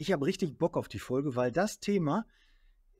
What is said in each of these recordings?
ich habe richtig Bock auf die Folge, weil das Thema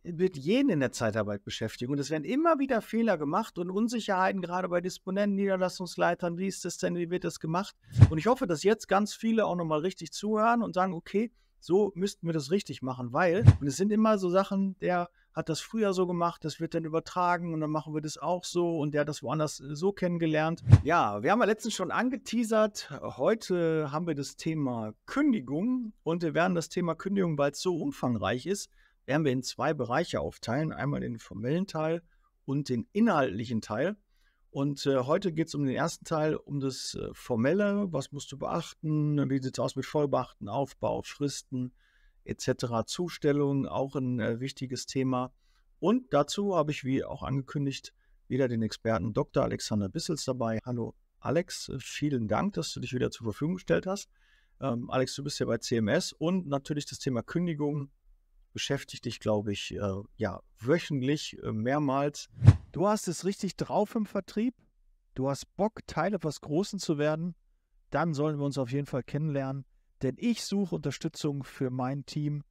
wird jeden in der Zeitarbeit beschäftigen. Und es werden immer wieder Fehler gemacht und Unsicherheiten, gerade bei Disponenten, Niederlassungsleitern. Wie ist das denn? Wie wird das gemacht? Und ich hoffe, dass jetzt ganz viele auch nochmal richtig zuhören und sagen, okay, so müssten wir das richtig machen, weil, und es sind immer so Sachen, der hat das früher so gemacht, das wird dann übertragen und dann machen wir das auch so und der hat das woanders äh, so kennengelernt. Ja, wir haben ja letztens schon angeteasert. Heute haben wir das Thema Kündigung und wir werden das Thema Kündigung, weil es so umfangreich ist, werden wir in zwei Bereiche aufteilen. Einmal den formellen Teil und den inhaltlichen Teil. Und äh, heute geht es um den ersten Teil, um das äh, Formelle. Was musst du beachten? Wie sieht es aus mit Vollbeachten, Aufbau, Fristen etc.? Zustellung, auch ein äh, wichtiges Thema. Und dazu habe ich, wie auch angekündigt, wieder den Experten Dr. Alexander Bissels dabei. Hallo Alex, vielen Dank, dass du dich wieder zur Verfügung gestellt hast. Ähm, Alex, du bist ja bei CMS und natürlich das Thema Kündigung beschäftigt dich, glaube ich, äh, ja, wöchentlich äh, mehrmals. Du hast es richtig drauf im Vertrieb. Du hast Bock, Teil etwas Großen zu werden. Dann sollen wir uns auf jeden Fall kennenlernen, denn ich suche Unterstützung für mein Team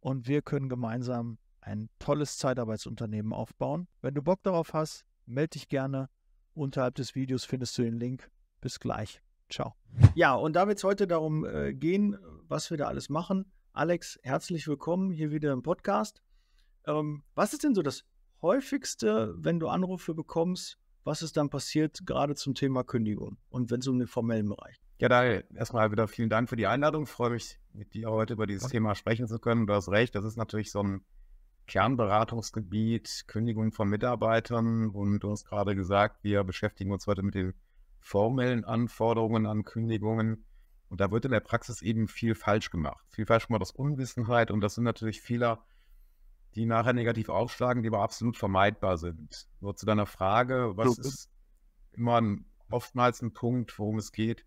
und wir können gemeinsam ein tolles Zeitarbeitsunternehmen aufbauen. Wenn du Bock darauf hast, melde dich gerne. Unterhalb des Videos findest du den Link. Bis gleich. Ciao. Ja, und da wird es heute darum äh, gehen, was wir da alles machen. Alex, herzlich willkommen hier wieder im Podcast. Ähm, was ist denn so das häufigste, wenn du Anrufe bekommst, was ist dann passiert, gerade zum Thema Kündigung und wenn es um den formellen Bereich? Ja, Daniel, erstmal wieder vielen Dank für die Einladung. Ich freue mich, mit dir heute über dieses Thema sprechen zu können. Du hast recht, das ist natürlich so ein Kernberatungsgebiet, Kündigung von Mitarbeitern. Und du hast gerade gesagt, wir beschäftigen uns heute mit den formellen Anforderungen an Kündigungen. Und da wird in der Praxis eben viel falsch gemacht. Viel falsch gemacht aus Unwissenheit. Und das sind natürlich Fehler, die nachher negativ aufschlagen, die aber absolut vermeidbar sind. Nur zu deiner Frage, was so. ist immer ein, oftmals ein Punkt, worum es geht?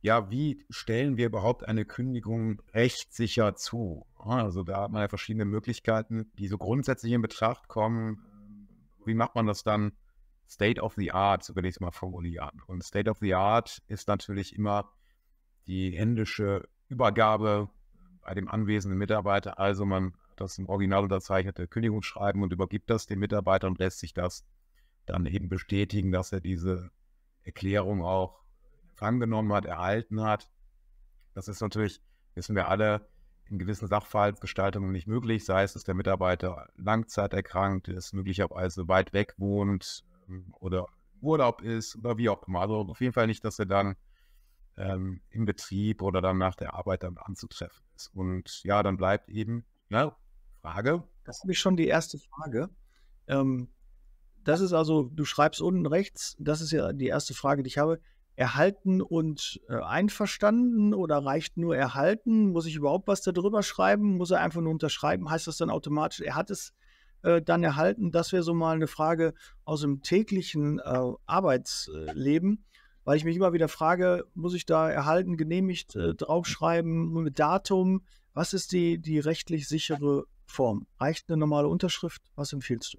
Ja, wie stellen wir überhaupt eine Kündigung rechtssicher zu? Also da hat man ja verschiedene Möglichkeiten, die so grundsätzlich in Betracht kommen. Wie macht man das dann? State of the Art, so will ich es mal formulieren. Und State of the Art ist natürlich immer die händische Übergabe bei dem anwesenden Mitarbeiter. Also man das im Original unterzeichnete Kündigungsschreiben und übergibt das dem Mitarbeiter und lässt sich das dann eben bestätigen, dass er diese Erklärung auch angenommen hat, erhalten hat. Das ist natürlich, wissen wir alle, in gewissen Sachverhaltsgestaltungen nicht möglich, sei es, dass der Mitarbeiter langzeiterkrankt ist, möglicherweise weit weg wohnt ähm, oder Urlaub ist oder wie auch immer. Also auf jeden Fall nicht, dass er dann ähm, im Betrieb oder dann nach der Arbeit dann anzutreffen ist. Und ja, dann bleibt eben, ne, Frage. Das habe ich schon die erste Frage. Ähm, das ist also, du schreibst unten rechts, das ist ja die erste Frage, die ich habe. Erhalten und äh, einverstanden oder reicht nur erhalten? Muss ich überhaupt was darüber schreiben? Muss er einfach nur unterschreiben? Heißt das dann automatisch, er hat es äh, dann erhalten? Das wäre so mal eine Frage aus dem täglichen äh, Arbeitsleben, weil ich mich immer wieder frage, muss ich da erhalten, genehmigt äh, draufschreiben, mit Datum? Was ist die, die rechtlich sichere Form. Reicht eine normale Unterschrift? Was empfiehlst du?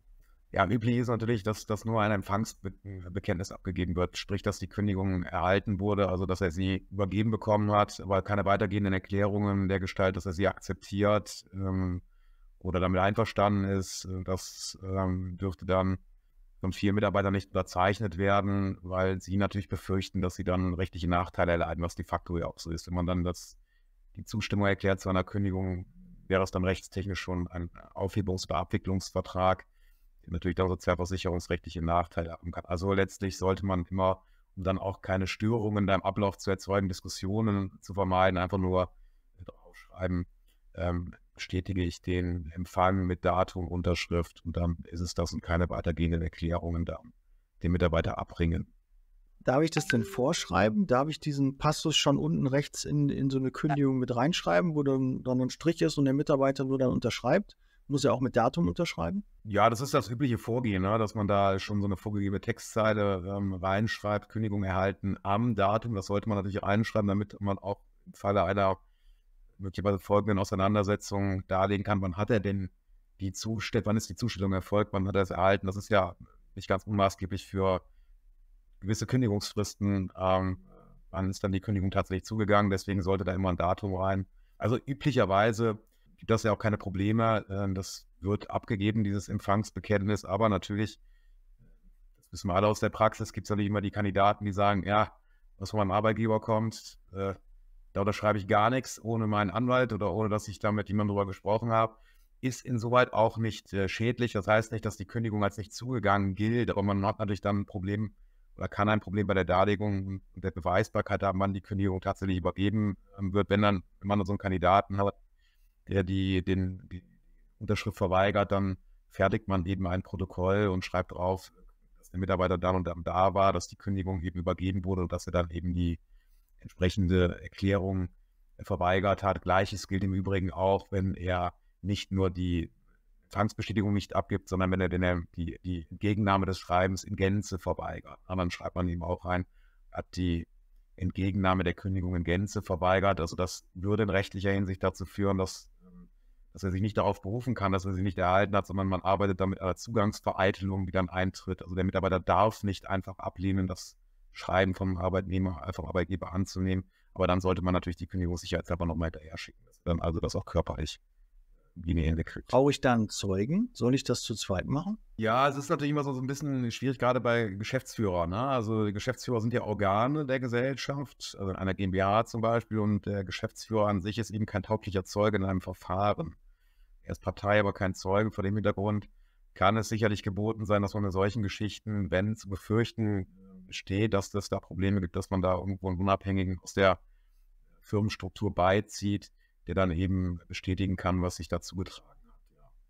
Ja, üblich ist natürlich, dass, dass nur ein Empfangsbekenntnis abgegeben wird, sprich, dass die Kündigung erhalten wurde, also dass er sie übergeben bekommen hat, weil keine weitergehenden Erklärungen der Gestalt, dass er sie akzeptiert ähm, oder damit einverstanden ist. Das ähm, dürfte dann von vielen Mitarbeitern nicht unterzeichnet werden, weil sie natürlich befürchten, dass sie dann rechtliche Nachteile erleiden, was de facto ja auch so ist. Wenn man dann das, die Zustimmung erklärt zu einer Kündigung, wäre es dann rechtstechnisch schon ein Aufhebungs- oder Abwicklungsvertrag, der natürlich dann sozialversicherungsrechtliche Nachteile haben kann. Also letztlich sollte man immer, um dann auch keine Störungen beim Ablauf zu erzeugen, Diskussionen zu vermeiden, einfach nur draufschreiben, ähm, bestätige ich den Empfang mit Datum, Unterschrift und dann ist es das und keine weitergehenden Erklärungen da den Mitarbeiter abbringen. Darf ich das denn vorschreiben? Darf ich diesen Passus schon unten rechts in, in so eine Kündigung mit reinschreiben, wo dann, dann ein Strich ist und der Mitarbeiter nur dann unterschreibt? Muss er auch mit Datum unterschreiben? Ja, das ist das übliche Vorgehen, ne? dass man da schon so eine vorgegebene Textzeile ähm, reinschreibt, Kündigung erhalten am Datum. Das sollte man natürlich reinschreiben, damit man auch im Falle einer möglicherweise folgenden Auseinandersetzung darlegen kann, wann hat er denn die Zustellung, wann ist die Zustellung erfolgt, wann hat er es erhalten. Das ist ja nicht ganz unmaßgeblich für gewisse Kündigungsfristen, ähm, wann ist dann die Kündigung tatsächlich zugegangen, deswegen sollte da immer ein Datum rein. Also üblicherweise gibt das ja auch keine Probleme, äh, das wird abgegeben, dieses Empfangsbekenntnis, aber natürlich, das wissen wir alle aus der Praxis, gibt es natürlich immer die Kandidaten, die sagen, ja, was von meinem Arbeitgeber kommt, äh, da unterschreibe ich gar nichts ohne meinen Anwalt oder ohne, dass ich da mit jemandem drüber gesprochen habe, ist insoweit auch nicht äh, schädlich. Das heißt nicht, dass die Kündigung als nicht zugegangen gilt, aber man hat natürlich dann ein Problem oder kann ein Problem bei der Darlegung und der Beweisbarkeit haben, wann die Kündigung tatsächlich übergeben ähm, wird, wenn dann, wenn man so einen Kandidaten hat, der die, den, die Unterschrift verweigert, dann fertigt man eben ein Protokoll und schreibt drauf, dass der Mitarbeiter dann und dann da war, dass die Kündigung eben übergeben wurde und dass er dann eben die entsprechende Erklärung verweigert hat. Gleiches gilt im Übrigen auch, wenn er nicht nur die Zwangsbestätigung nicht abgibt, sondern wenn er denn die, die Entgegennahme des Schreibens in Gänze verweigert. Und dann schreibt man ihm auch rein, hat die Entgegennahme der Kündigung in Gänze verweigert. Also das würde in rechtlicher Hinsicht dazu führen, dass, ähm, dass er sich nicht darauf berufen kann, dass er sie nicht erhalten hat, sondern man arbeitet damit an einer Zugangsvereitelung, die dann eintritt. Also der Mitarbeiter darf nicht einfach ablehnen, das Schreiben vom Arbeitnehmer, vom Arbeitgeber anzunehmen. Aber dann sollte man natürlich die Kündigung sicherheitshalber nochmal hinterher schicken. also das auch körperlich. Brauche ich dann Zeugen? Soll ich das zu zweit machen? Ja, es ist natürlich immer so ein bisschen schwierig, gerade bei Geschäftsführern. Ne? Also Geschäftsführer sind ja Organe der Gesellschaft, also in einer GmbH zum Beispiel, und der Geschäftsführer an sich ist eben kein tauglicher Zeuge in einem Verfahren. Er ist Partei, aber kein Zeuge. Vor dem Hintergrund kann es sicherlich geboten sein, dass man in solchen Geschichten, wenn zu befürchten steht, dass es da Probleme gibt, dass man da irgendwo einen Unabhängigen aus der Firmenstruktur beizieht, der dann eben bestätigen kann, was sich dazu getragen hat.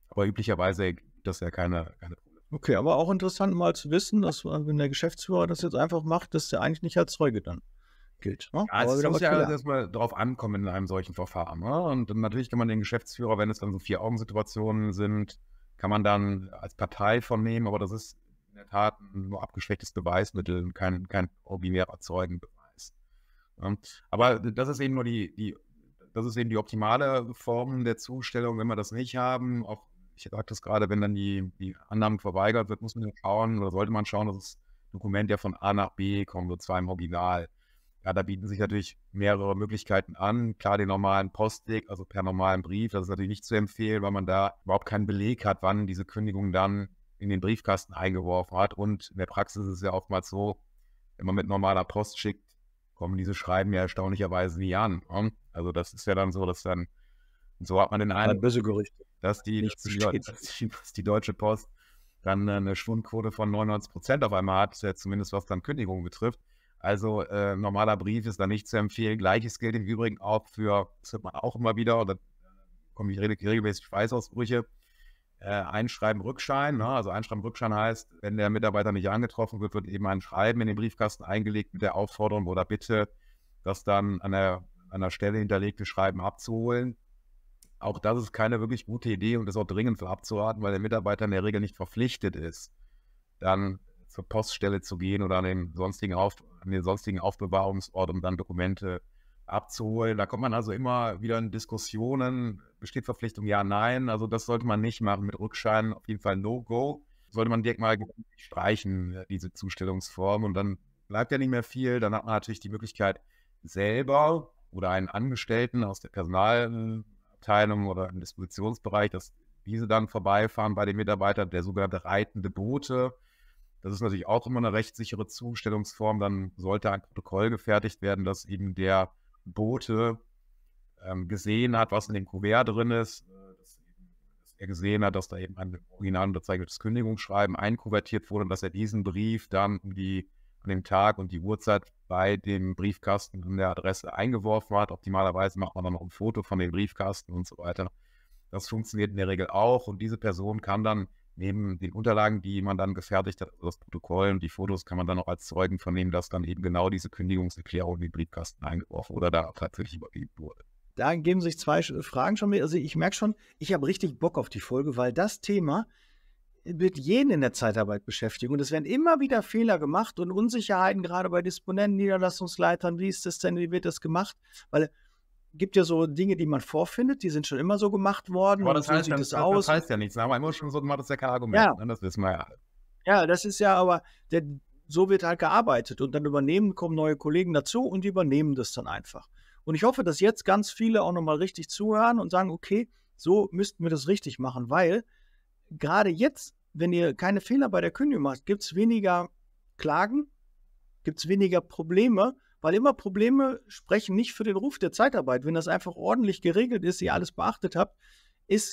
Aber üblicherweise gibt das ja keine, keine Probleme. Okay, aber auch interessant mal zu wissen, dass äh, wenn der Geschäftsführer das jetzt einfach macht, dass der eigentlich nicht als Zeuge dann gilt. Ne? Ja, es muss ja erstmal drauf ankommen in einem solchen Verfahren. Ne? Und natürlich kann man den Geschäftsführer, wenn es dann so Vier-Augen-Situationen sind, kann man dann als Partei von aber das ist in der Tat nur abgeschwächtes Beweismittel und kein, kein originärer Zeugenbeweis. Ja? Ne? Aber das ist eben nur die, die das ist eben die optimale Form der Zustellung. Wenn wir das nicht haben, auch ich sagte das gerade, wenn dann die, die Annahme verweigert wird, muss man schauen oder sollte man schauen, dass das Dokument ja von A nach B kommt, so zwar im Original. Ja, da bieten sich natürlich mehrere Möglichkeiten an. Klar, den normalen Postweg, also per normalen Brief, das ist natürlich nicht zu empfehlen, weil man da überhaupt keinen Beleg hat, wann diese Kündigung dann in den Briefkasten eingeworfen hat. Und in der Praxis ist es ja oftmals so, wenn man mit normaler Post schickt, kommen diese Schreiben ja erstaunlicherweise nie an. Ne? Also das ist ja dann so, dass dann, so hat man den einen, böse Gerüchte, dass die, dass die, dass die Deutsche Post dann eine Schwundquote von 99 Prozent auf einmal hat, zumindest was dann Kündigungen betrifft. Also äh, normaler Brief ist da nicht zu empfehlen. Gleiches gilt im Übrigen auch für, das hört man auch immer wieder, da komme ich regelmäßig Schweißausbrüche, äh, Einschreiben Rückschein. Ne? Also Einschreiben Rückschein heißt, wenn der Mitarbeiter nicht angetroffen wird, wird eben ein Schreiben in den Briefkasten eingelegt mit der Aufforderung oder Bitte, das dann an der, an der Stelle hinterlegte Schreiben abzuholen. Auch das ist keine wirklich gute Idee und ist auch dringend für abzuraten, weil der Mitarbeiter in der Regel nicht verpflichtet ist, dann zur Poststelle zu gehen oder an den sonstigen, Auf, an den sonstigen Aufbewahrungsort, um dann Dokumente zu abzuholen. Da kommt man also immer wieder in Diskussionen. Besteht Verpflichtung? Ja, nein. Also das sollte man nicht machen mit Rückschein. Auf jeden Fall No-Go. Sollte man direkt mal streichen, äh, diese Zustellungsform. Und dann bleibt ja nicht mehr viel. Dann hat man natürlich die Möglichkeit, selber oder einen Angestellten aus der Personalabteilung oder im Dispositionsbereich, dass diese dann vorbeifahren bei den Mitarbeitern, der sogenannte reitende Bote. Das ist natürlich auch immer eine rechtssichere Zustellungsform. Dann sollte ein Protokoll gefertigt werden, dass eben der Bote ähm, gesehen hat, was in dem Kuvert drin ist, äh, dass, eben, dass, er gesehen hat, dass da eben ein original unterzeichnetes Kündigungsschreiben einkuvertiert wurde und dass er diesen Brief dann um die, an dem Tag und die Uhrzeit bei dem Briefkasten an der Adresse eingeworfen hat. Optimalerweise macht man dann noch ein Foto von dem Briefkasten und so weiter. Das funktioniert in der Regel auch und diese Person kann dann neben den Unterlagen, die man dann gefertigt hat, also das Protokoll und die Fotos, kann man dann auch als Zeugen vernehmen, dass dann eben genau diese Kündigungserklärung in den Briefkasten eingeworfen oder da tatsächlich übergeben wurde. Da geben sich zwei äh, Fragen schon mit. Also ich merke schon, ich habe richtig Bock auf die Folge, weil das Thema wird jeden in der Zeitarbeit beschäftigen. Und es werden immer wieder Fehler gemacht und Unsicherheiten, gerade bei Disponenten, Niederlassungsleitern. Wie ist das denn? Wie wird das gemacht? Weil gibt ja so Dinge, die man vorfindet, die sind schon immer so gemacht worden. Aber das, heißt, so ja, das, das heißt, ja nichts. Aber schon so gemacht, das ja kein Argument. Ja. Ne, das wissen wir ja. Ja, das ist ja aber, der, so wird halt gearbeitet. Und dann übernehmen, kommen neue Kollegen dazu und die übernehmen das dann einfach. Und ich hoffe, dass jetzt ganz viele auch nochmal richtig zuhören und sagen, okay, so müssten wir das richtig machen, weil gerade jetzt, wenn ihr keine Fehler bei der Kündigung macht, gibt es weniger Klagen, gibt es weniger Probleme, weil immer Probleme sprechen nicht für den Ruf der Zeitarbeit. Wenn das einfach ordentlich geregelt ist, ihr alles beachtet habt,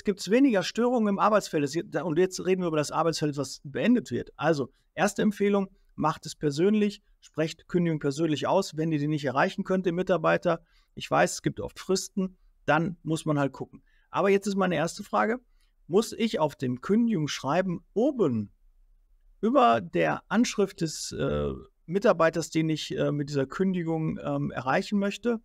gibt es weniger Störungen im Arbeitsfeld. Und jetzt reden wir über das Arbeitsfeld, was beendet wird. Also, erste Empfehlung, macht es persönlich, sprecht Kündigung persönlich aus, wenn ihr die nicht erreichen könnt, den Mitarbeiter. Ich weiß, es gibt oft Fristen, dann muss man halt gucken. Aber jetzt ist meine erste Frage, muss ich auf dem Kündigungsschreiben oben über der Anschrift des äh, Mitarbeiters, den ich äh, mit dieser Kündigung ähm, erreichen möchte,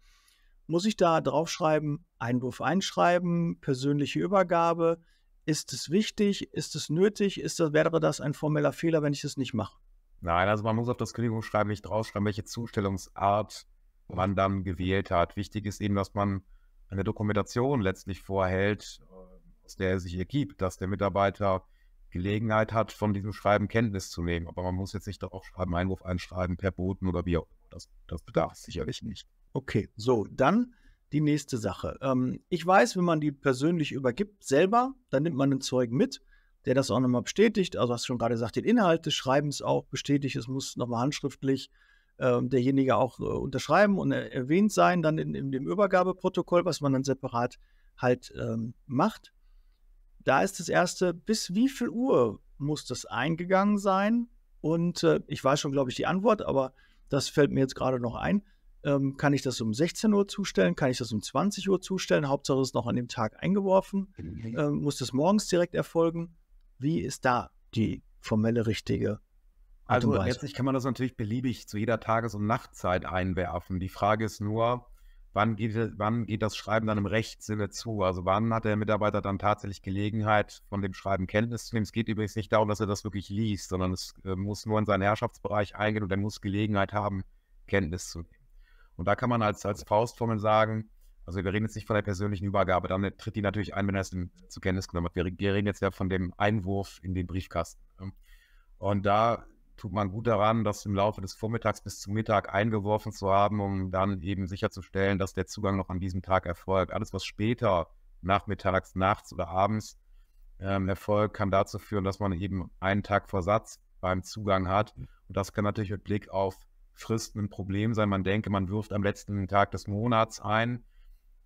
muss ich da draufschreiben, Einwurf einschreiben, persönliche Übergabe. Ist es wichtig? Ist es nötig? Ist das, wäre das ein formeller Fehler, wenn ich das nicht mache? Nein, also man muss auf das Kündigungsschreiben nicht draufschreiben, welche Zustellungsart man dann gewählt hat. Wichtig ist eben, dass man eine Dokumentation letztlich vorhält, äh, aus der er sich ergibt, dass der Mitarbeiter Gelegenheit hat, von diesem Schreiben Kenntnis zu nehmen. Aber man muss jetzt nicht doch auch schreiben, Einwurf einschreiben, per Boten oder wie auch immer. Das, das bedarf es sicherlich nicht. Okay, so, dann die nächste Sache. Ähm, ich weiß, wenn man die persönlich übergibt, selber, dann nimmt man einen Zeugen mit, der das auch nochmal bestätigt. Also hast du schon gerade gesagt, den Inhalt des Schreibens auch bestätigt. Es muss nochmal handschriftlich ähm, derjenige auch äh, unterschreiben und äh, erwähnt sein, dann in, in, dem Übergabeprotokoll, was man dann separat halt ähm, macht da ist das erste, bis wie viel Uhr muss das eingegangen sein? Und äh, ich weiß schon, glaube ich, die Antwort, aber das fällt mir jetzt gerade noch ein. Ähm, kann ich das um 16 Uhr zustellen? Kann ich das um 20 Uhr zustellen? Hauptsache ist noch an dem Tag eingeworfen. Genau. Ähm, muss das morgens direkt erfolgen? Wie ist da die formelle richtige also letztlich kann man das natürlich beliebig zu jeder Tages- und Nachtzeit einwerfen. Die Frage ist nur, wann geht, wann geht das Schreiben dann im Rechtssinne zu? Also wann hat der Mitarbeiter dann tatsächlich Gelegenheit, von dem Schreiben Kenntnis zu nehmen? Es geht übrigens nicht darum, dass er das wirklich liest, sondern es äh, muss nur in seinen Herrschaftsbereich eingehen und er muss Gelegenheit haben, Kenntnis zu nehmen. Und da kann man als, als Faustformel sagen, also wir reden jetzt nicht von der persönlichen Übergabe, dann tritt die natürlich ein, wenn er es zur Kenntnis genommen hat. Wir, wir, reden jetzt ja von dem Einwurf in den Briefkasten. Ne? Und da tut man gut daran, das im Laufe des Vormittags bis zum Mittag eingeworfen zu haben, um dann eben sicherzustellen, dass der Zugang noch an diesem Tag erfolgt. Alles, was später, nachmittags, nachts oder abends ähm, erfolgt, kann dazu führen, dass man eben einen Tag Versatz beim Zugang hat. Und das kann natürlich mit Blick auf Fristen ein Problem sein. Man denke, man wirft am letzten Tag des Monats ein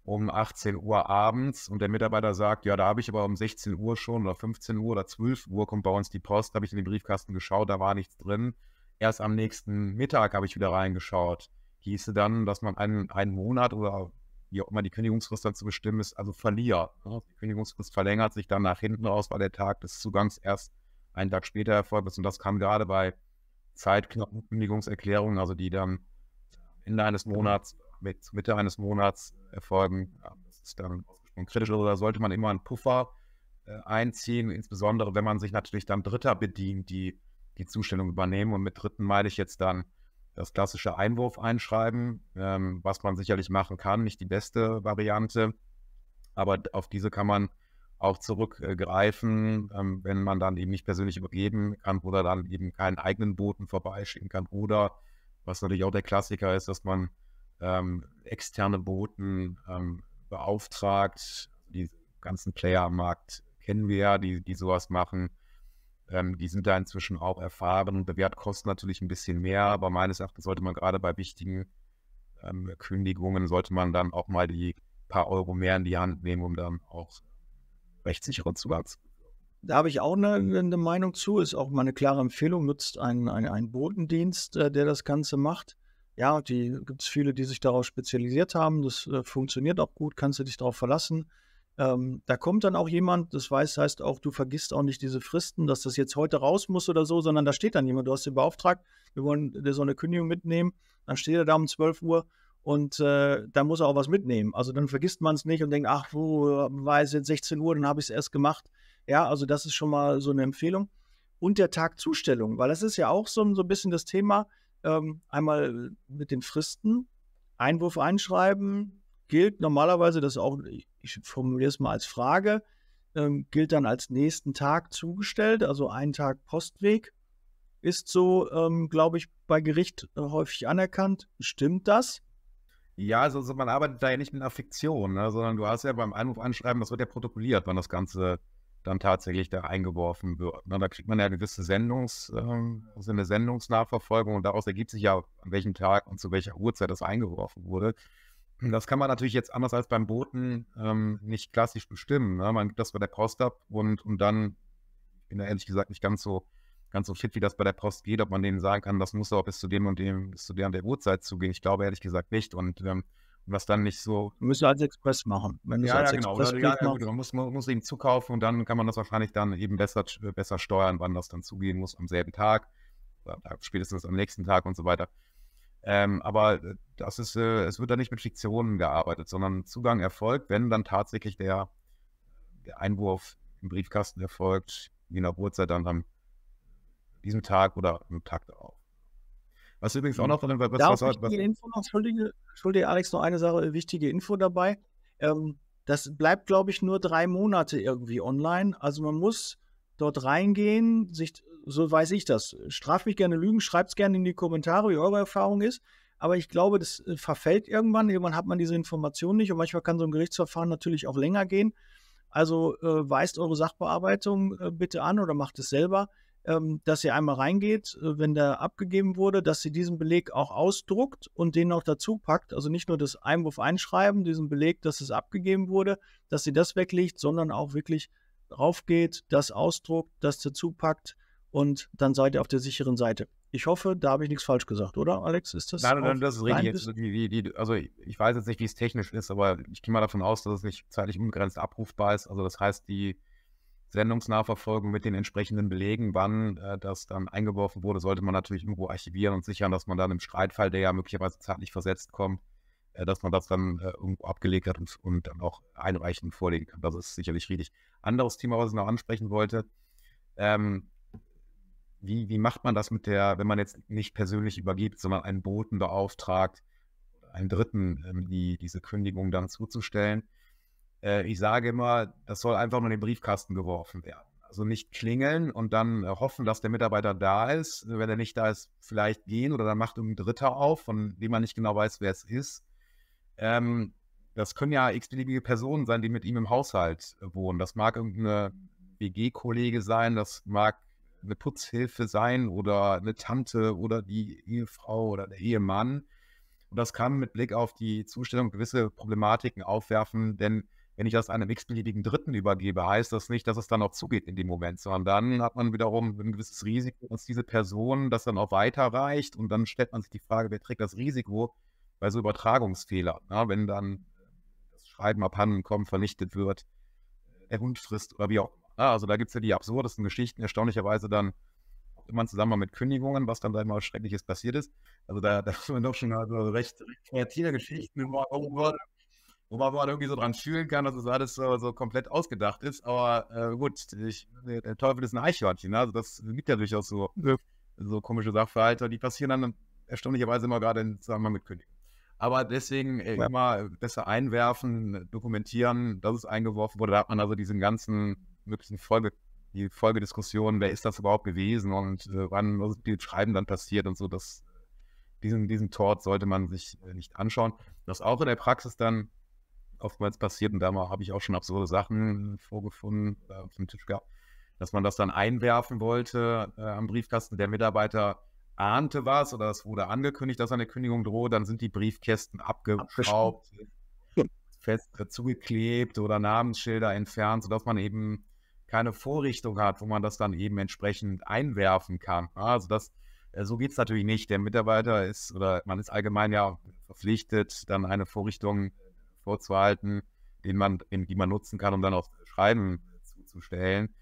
um 18 Uhr abends und der Mitarbeiter sagt, ja, da habe ich aber um 16 Uhr schon oder 15 Uhr oder 12 Uhr kommt bei uns die Post, habe ich in den Briefkasten geschaut, da war nichts drin. Erst am nächsten Mittag habe ich wieder reingeschaut. Hieße dann, dass man einen, einen Monat oder wie auch immer die Kündigungsfrist dann zu bestimmen ist, also verliert. Ne? Die Kündigungsfrist verlängert sich dann nach hinten raus, weil der Tag des Zugangs erst einen Tag später erfolgt ist. Und das kam gerade bei zeitknappen Kündigungserklärungen, also die dann Ende eines genau. Monats mit Mitte eines Monats erfolgen. Ja, das ist dann ausgesprochen kritisch. Also da sollte man immer einen Puffer äh, einziehen, insbesondere wenn man sich natürlich dann Dritter bedient, die die Zustellung übernehmen. Und mit Dritten meine ich jetzt dann das klassische Einwurf einschreiben, ähm, was man sicherlich machen kann, nicht die beste Variante. Aber auf diese kann man auch zurückgreifen, ähm, wenn man dann eben nicht persönlich übergeben kann oder dann eben keinen eigenen Boten vorbeischicken kann oder was natürlich auch der Klassiker ist, dass man ähm, externe Boten ähm, beauftragt. Die ganzen Player am Markt kennen wir ja, die, die sowas machen. Ähm, die sind da inzwischen auch erfahren. und Bewährt kostet natürlich ein bisschen mehr, aber meines Erachtens sollte man gerade bei wichtigen ähm, Kündigungen, sollte man dann auch mal die paar Euro mehr in die Hand nehmen, um dann auch rechtssicheren Zugang zu da habe ich auch eine, eine, Meinung zu, ist auch mal eine klare Empfehlung, nutzt einen, einen, einen Botendienst, äh, der das Ganze macht. Ja, die gibt es viele, die sich darauf spezialisiert haben. Das äh, funktioniert auch gut, kannst du dich darauf verlassen. Ähm, da kommt dann auch jemand, das weiß, heißt auch, du vergisst auch nicht diese Fristen, dass das jetzt heute raus muss oder so, sondern da steht dann jemand, du hast den beauftragt, wir wollen dir so eine Kündigung mitnehmen, dann steht er da um 12 Uhr und äh, da muss er auch was mitnehmen. Also dann vergisst man es nicht und denkt, ach, wo war es jetzt 16 Uhr, dann habe ich es erst gemacht. Ja, also das ist schon mal so eine Empfehlung. Und der Tag Zustellung, weil das ist ja auch so, so ein bisschen das Thema, ähm, einmal mit den Fristen. Einwurf einschreiben gilt normalerweise, das auch, ich formuliere es mal als Frage, ähm, gilt dann als nächsten Tag zugestellt, also einen Tag Postweg. Ist so, ähm, glaube ich, bei Gericht äh, häufig anerkannt. Stimmt das? Ja, also, also man arbeitet da ja nicht mit einer Fiktion, ne, sondern du hast ja beim Einwurf anschreiben, das wird ja protokolliert, wann das Ganze dann tatsächlich da eingeworfen wird. Na, ne? da kriegt man ja eine gewisse Sendungs, ähm, also eine Sendungsnachverfolgung und daraus ergibt sich ja, an welchem Tag und zu welcher Uhrzeit das eingeworfen wurde. Das kann man natürlich jetzt anders als beim Boten ähm, nicht klassisch bestimmen. Ne? Man gibt das bei der Post ab und, und dann, ich bin da ehrlich gesagt nicht ganz so, ganz so fit, wie das bei der Post geht, ob man denen sagen kann, das muss auch bis zu dem und dem, bis zu der und der Uhrzeit zugehen. Ich glaube ehrlich gesagt nicht. Und ähm, was dann nicht so. Müssen als Express machen. Wenn ja, als ja, genau. Express ja, ja, Man muss, man muss eben zukaufen und dann kann man das wahrscheinlich dann eben besser, äh, besser steuern, wann das dann zugehen muss, am selben Tag, spätestens am nächsten Tag und so weiter. Ähm, aber äh, das ist, äh, es wird da nicht mit Fiktionen gearbeitet, sondern Zugang erfolgt, wenn dann tatsächlich der, der Einwurf im Briefkasten erfolgt, je nach Uhrzeit dann am diesem Tag oder am Tag darauf. Was übrigens auch mhm. noch, was, Darf was, was, was, Entschuldige, Entschuldige, Alex, noch eine Sache, wichtige Info dabei. Ähm, das bleibt, glaube ich, nur drei Monate irgendwie online. Also man muss dort reingehen, sich, so weiß ich das. Straf mich gerne Lügen, schreibt es gerne in die Kommentare, wie eure Erfahrung ist. Aber ich glaube, das äh, verfällt irgendwann. Irgendwann hat man diese Information nicht und manchmal kann so ein Gerichtsverfahren natürlich auch länger gehen. Also äh, weist eure Sachbearbeitung äh, bitte an oder macht es selber. Ähm, dass sie einmal reingeht, äh, wenn der abgegeben wurde, dass sie diesen Beleg auch ausdruckt und den noch dazu packt. Also nicht nur das Einwurf einschreiben, diesen Beleg, dass es abgegeben wurde, dass sie das weglegt, sondern auch wirklich raufgeht, das ausdruckt, das dazu packt und dann seid ihr auf der sicheren Seite. Ich hoffe, da habe ich nichts falsch gesagt, oder Alex? Ist das? Nein, nein, das ist richtig. Also, die, die, also, ich weiß jetzt nicht, wie es technisch ist, aber ich gehe mal davon aus, dass es nicht zeitlich unbegrenzt abrufbar ist. Also das heißt, die, sendungsnah mit den entsprechenden Belegen, wann äh, das dann eingeworfen wurde, sollte man natürlich irgendwo archivieren und sichern, dass man dann im Streitfall, der ja möglicherweise zeitlich versetzt kommt, äh, dass man das dann äh, irgendwo abgelegt hat und, und, dann auch einreichend vorlegen kann. Das ist sicherlich richtig. Anderes Thema, was ich noch ansprechen wollte, ähm, wie, wie macht man das mit der, wenn man jetzt nicht persönlich übergibt, sondern einen Boten beauftragt, einen Dritten ähm, die, diese Kündigung dann zuzustellen? Äh, ich sage immer, das soll einfach nur in den Briefkasten geworfen werden. Also nicht klingeln und dann äh, hoffen, dass der Mitarbeiter da ist. Wenn er nicht da ist, vielleicht gehen oder dann macht irgendein Dritter auf, von dem man nicht genau weiß, wer es ist. Ähm, das können ja x-beliebige Personen sein, die mit ihm im Haushalt äh, wohnen. Das mag irgendeine WG-Kollege sein, das mag eine Putzhilfe sein oder eine Tante oder die Ehefrau oder der Ehemann. Und das kann mit Blick auf die Zustellung gewisse Problematiken aufwerfen, denn wenn ich das einem x-beliebigen Dritten übergebe, heißt das nicht, dass es dann auch zugeht in dem Moment, sondern dann hat man wiederum ein gewisses Risiko, dass diese Person das dann auch weiterreicht und dann stellt man sich die Frage, wer trägt das Risiko bei so Übertragungsfehlern, ja, ne? wenn dann das Schreiben abhanden kommt, vernichtet wird, äh, der Hund frisst oder wie auch immer. Ne? also da gibt es ja die absurdesten Geschichten, erstaunlicherweise dann immer zusammen mit Kündigungen, was dann da immer Schreckliches passiert ist. Also da, da haben wir doch schon also recht, kreative Geschichten über, oh Gott, wo man irgendwie so dran fühlen kann, dass es alles so, so komplett ausgedacht ist. Aber äh, gut, ich, äh, der Teufel ist ein Eichhörnchen. Ne? Also das gibt ja durchaus so, so komische Sachverhalte. Die passieren dann erstaunlicherweise immer gerade in Zusammenhang mit Kündigung. Aber deswegen äh, ja. immer besser einwerfen, dokumentieren, dass es eingeworfen wurde. Da hat man also diesen ganzen möglichen Folge, die Folgediskussion, wer ist das überhaupt gewesen und äh, wann was die Schreiben dann passiert und so. Das, diesen, diesen Tort sollte man sich äh, nicht anschauen. Das auch in der Praxis dann oftmals passiert, und da habe ich auch schon absurde Sachen vorgefunden, äh, auf dem Tisch gehabt, dass man das dann einwerfen wollte äh, am Briefkasten. Der Mitarbeiter ahnte was oder es wurde angekündigt, dass eine Kündigung droht, dann sind die Briefkästen abgeschraubt, fest zugeklebt oder Namensschilder entfernt, sodass man eben keine Vorrichtung hat, wo man das dann eben entsprechend einwerfen kann. Also das, äh, so geht es natürlich nicht. Der Mitarbeiter ist oder man ist allgemein ja verpflichtet, dann eine Vorrichtung vorzuhalten, den man, den, die man nutzen kann, um dann auch Schreiben äh, zuzustellen.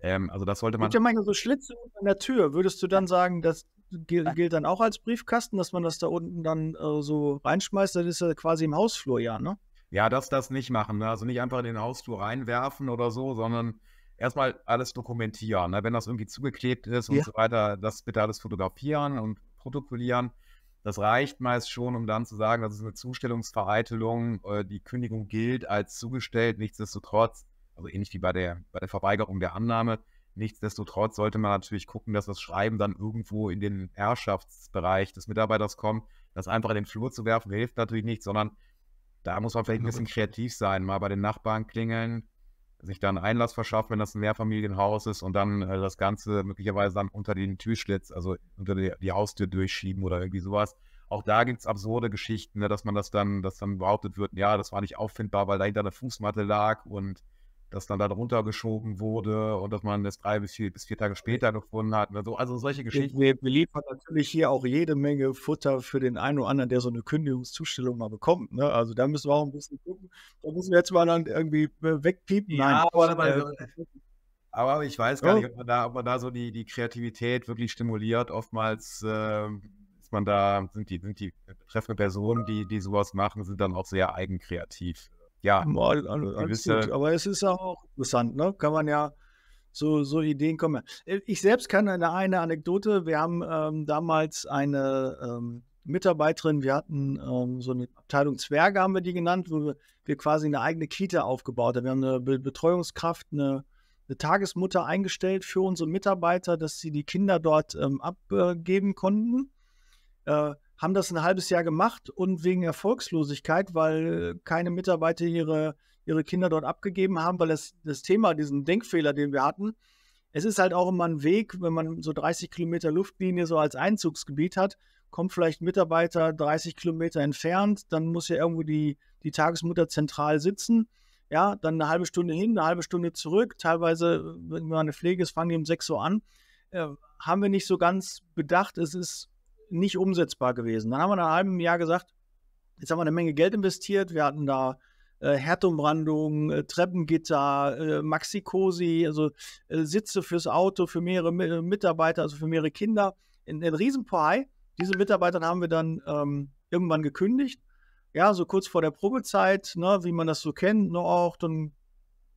Ähm, also das sollte man. Ich meine, so Schlitze unter der Tür, würdest du dann sagen, das gilt dann auch als Briefkasten, dass man das da unten dann äh, so reinschmeißt, das ist ja quasi im Hausflur ja, ne? Ja, das das nicht machen. Ne? Also nicht einfach in den Hausflur reinwerfen oder so, sondern erstmal alles dokumentieren. Ne? Wenn das irgendwie zugeklebt ist und ja. so weiter, das bitte alles fotografieren und protokollieren. Das reicht meist schon, um dann zu sagen, das ist eine Zustellungsvereitelung, äh, die Kündigung gilt als zugestellt. Nichtsdestotrotz, also ähnlich wie bei der, bei der Verweigerung der Annahme, nichtsdestotrotz sollte man natürlich gucken, dass das Schreiben dann irgendwo in den Herrschaftsbereich des Mitarbeiters kommt. Das einfach in den Flur zu werfen hilft natürlich nicht, sondern da muss man vielleicht ein bisschen kreativ sein, mal bei den Nachbarn klingeln, sich dann Einlass verschafft, wenn das ein Mehrfamilienhaus ist und dann äh, das Ganze möglicherweise dann unter den Türschlitz, also unter die, die Haustür durchschieben oder irgendwie sowas. Auch da gibt es absurde Geschichten, ne, dass man das dann, dass dann behauptet wird, ja, das war nicht auffindbar, weil dahinter eine Fußmatte lag und das dann da drunter geschoben wurde und dass man das drei bis vier, bis vier Tage später gefunden hat. So. Also solche Geschichten. Wir, wir liefern natürlich hier auch jede Menge Futter für den einen oder anderen, der so eine Kündigungszustellung mal bekommt. Ne? Also da müssen wir auch ein bisschen gucken. Da müssen wir jetzt mal dann irgendwie äh, wegpiepen. Nein, aber, aber, äh, aber, ich weiß gar ja. nicht, ob man da, ob man da so die, die Kreativität wirklich stimuliert. Oftmals äh, ist man da, sind die, sind die betreffenden Personen, die, die sowas machen, sind dann auch sehr eigenkreativ ja. Boah, alles gewisse, gut. Aber es ist auch interessant, ne? Kann man ja so, so Ideen kommen. Äh, ich selbst kann eine, eine Anekdote. Wir haben ähm, damals eine ähm, Mitarbeiterin, wir hatten ähm, so eine Abteilung Zwerge, haben wir die genannt, wo wir, wir quasi eine eigene Kita aufgebaut haben. Wir haben eine Be Betreuungskraft, eine, eine, Tagesmutter eingestellt für unsere Mitarbeiter, dass sie die Kinder dort ähm, abgeben konnten. Äh, haben das ein halbes Jahr gemacht und wegen Erfolgslosigkeit, weil keine Mitarbeiter ihre, ihre Kinder dort abgegeben haben, weil das, das Thema, diesen Denkfehler, den wir hatten, es ist halt auch immer ein Weg, wenn man so 30 Kilometer Luftlinie so als Einzugsgebiet hat, kommt vielleicht ein Mitarbeiter 30 Kilometer entfernt, dann muss ja irgendwo die, die Tagesmutter zentral sitzen. Ja, dann eine halbe Stunde hin, eine halbe Stunde zurück. Teilweise, wenn man eine Pflege ist, fangen die um 6 Uhr an. Äh, haben wir nicht so ganz bedacht. Es ist nicht umsetzbar gewesen. Dann haben wir nach einem Jahr gesagt, jetzt haben wir eine Menge Geld investiert, wir hatten da äh, Herdumrandung, äh, Treppengitter, äh, Maxi-Cosi, also äh, Sitze fürs Auto, für mehrere Mi äh, Mitarbeiter, also für mehrere Kinder, in, in Riesenporei. Diese Mitarbeiter haben wir dann ähm, irgendwann gekündigt. Ja, so kurz vor der Probezeit, ne, wie man das so kennt, ne, auch dann